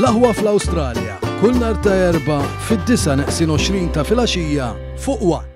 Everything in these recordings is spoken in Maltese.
l fl-Awstralja, kull nar ta' erba fid-disa neqsin 20 ta' filgħaxija fuq waqt.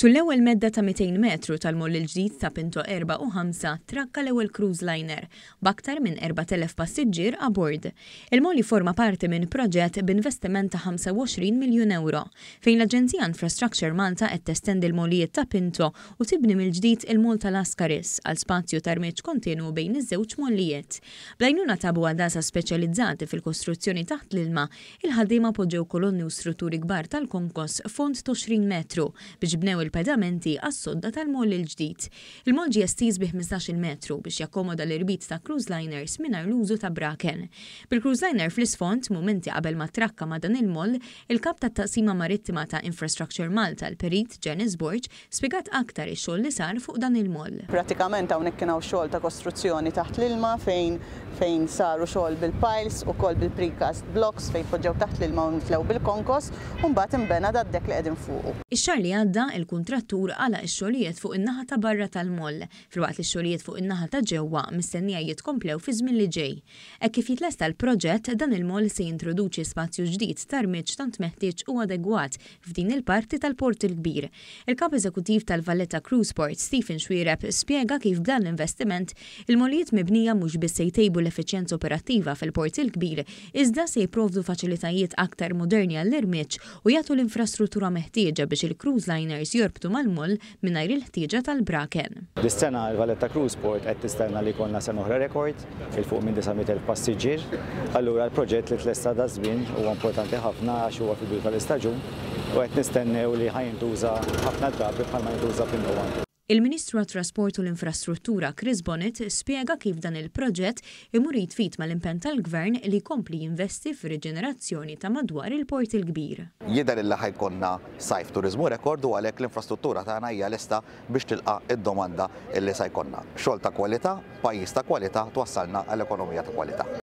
Tull-ewwel medda ta' 200 metru tal moll il-ġdid ta' Pinto 4 u 5 trakka l-ewwel cruise liner b'aktar minn 4000 passiġġier abord. Il-molli forma parti minn proġett b'investiment ta' 25 miljun euro fejn l-Aġenzija Infrastructure Malta qed testend l mollijiet ta' Pinto u tibni mill-ġdid il moll tal-Askaris għal spazju tarmiċ kontinu bejn iż-żewġ mollijiet. Blajnuna ta' għadasa speċjalizzati fil-kostruzzjoni taħt l-ilma, il-ħaddiema poġġew kolonni u strutturi kbar tal-konkos fond 20 metru biex bnew il il-pedamenti għas-sodda tal-moll il-ġdid. Il-moll ġie estiż bi 15 metru biex jakkomoda l-irbit ta' cruise liners minar l-użu ta' braken. Bil-cruise liner fl-isfont, momenti qabel ma trakka ma dan il-moll, il-kap ta' taqsima marittima ta' Infrastructure Malta l-perit Janice Borg spiegat aktar ix-xogħol li sar fuq dan il-moll. Pratikament hawnhekk kien xogħol ta' kostruzzjoni taħt l-ilma fejn fejn saru xogħol bil-piles u kol bil-precast blocks fejn poġġew taħt l-ilma u nflew bil-konkos u mbagħad imbena dad-dek li qegħdin fuq. Ix-xar li għadda il kontrattur għala xolijiet xogħlijiet fuq in-naħa ta' barra tal-moll, filwaqt li x-xogħlijiet fuq in-naħa ta' ġewwa mistennija jitkomplew fi żmien li ġej. Hekk kif jitlesta l-proġett dan il-moll se jintroduċi spazju ġdid tarmiġ tant meħtieġ u adegwat f'din il-parti tal-port il-kbir. Il-kap eżekutiv tal-Valletta Cruise Port Stephen Schwireb spjega kif dan l-investiment il-molijiet mibnija mhux biss se jtejbu l-effiċjenza operattiva fil-port il-kbir, iżda se jprovdu faċilitajiet aktar moderni għall-irmiċ u jagħtu l-infrastruttura meħtieġa biex il-cruise liners jor jorbtu mal-mull mingħajr il-ħtieġa tal-braken. Dis-sena il valletta Cruise Port qed tistenna li jkollna sena oħra rekord il fuq minn 900,000 passiġġier. Allura l-proġett li tlesta da żmien huwa importanti ħafna għax huwa fil-bidu tal-istaġun u qed nistennew li ħajntuża ħafna drabi bħalma jintuża fil-Nowan. Il-Ministru għat-Trasport u l-Infrastruttura Chris Bonnet spiega kif dan il-proġett imur jitfit mal-impen tal-Gvern li kompli jinvesti f reġenerazzjoni ta' madwar il-port il-kbir. Jidher li ħajkonna sajf turizmu rekord u għalhekk l-infrastruttura tagħna hija lesta biex tilqa' id-domanda illi sajkonna. Xogħol ta' kwalità, pajjiż ta' kwalità twassalna għall-ekonomija ta' kwalità.